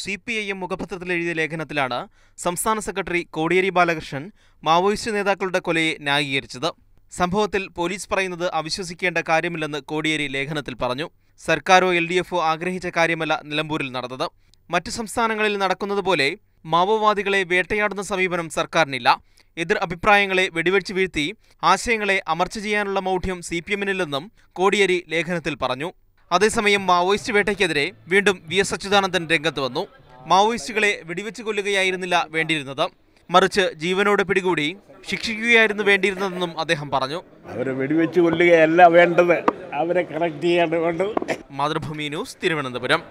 C P I M മുഖപത്രത്തിൽ എഴുതിയ ലേഖനത്തിലാണ് സംസ്ഥാന സെക്രട്ടറി കോടിയേരി ബാലകൃഷ്ണൻ മാവോയിസ്റ്റ് നേതാക്കളുടെ കൊലയെ ന്യായീകരിച്ചത് സംഭവത്തിൽ പോലീസ് പറയുന്നത് അവിശ്വസിക്കേണ്ട കാര്യമില്ലെന്ന് കോടിയേരി ലേഖനത്തിൽ പറഞ്ഞു സർക്കാരോ എൽ ഡി എഫോ ആഗ്രഹിച്ച കാര്യമല്ല നിലമ്പൂരിൽ നടന്നത് മറ്റ് സംസ്ഥാനങ്ങളിൽ നടക്കുന്നതുപോലെ മാവോവാദികളെ വേട്ടയാടുന്ന സമീപനം സർക്കാരിനില്ല എതിർ അഭിപ്രായങ്ങളെ വെടിവെച്ച് വീഴ്ത്തി ആശയങ്ങളെ അമർച്ച ചെയ്യാനുള്ള മൗഢ്യം സി പി എമ്മിനില്ലെന്നും കോടിയേരി ലേഖനത്തിൽ പറഞ്ഞു അതേസമയം മാവോയിസ്റ്റ് വേട്ടയ്ക്കെതിരെ വീണ്ടും വി എസ് അച്യുതാനന്ദൻ രംഗത്ത് വന്നു മാവോയിസ്റ്റുകളെ വെടിവെച്ച് കൊല്ലുകയായിരുന്നില്ല വേണ്ടിയിരുന്നത് മറിച്ച് ജീവനോട് പിടികൂടി ശിക്ഷിക്കുകയായിരുന്നു വേണ്ടിയിരുന്നതെന്നും അദ്ദേഹം പറഞ്ഞു അവരെ വെടിവെച്ച് കൊല്ലുകയല്ല വേണ്ടത് അവരെ കണക്ട് ചെയ്യാണ് വേണ്ടത് മാതൃഭൂമി ന്യൂസ് തിരുവനന്തപുരം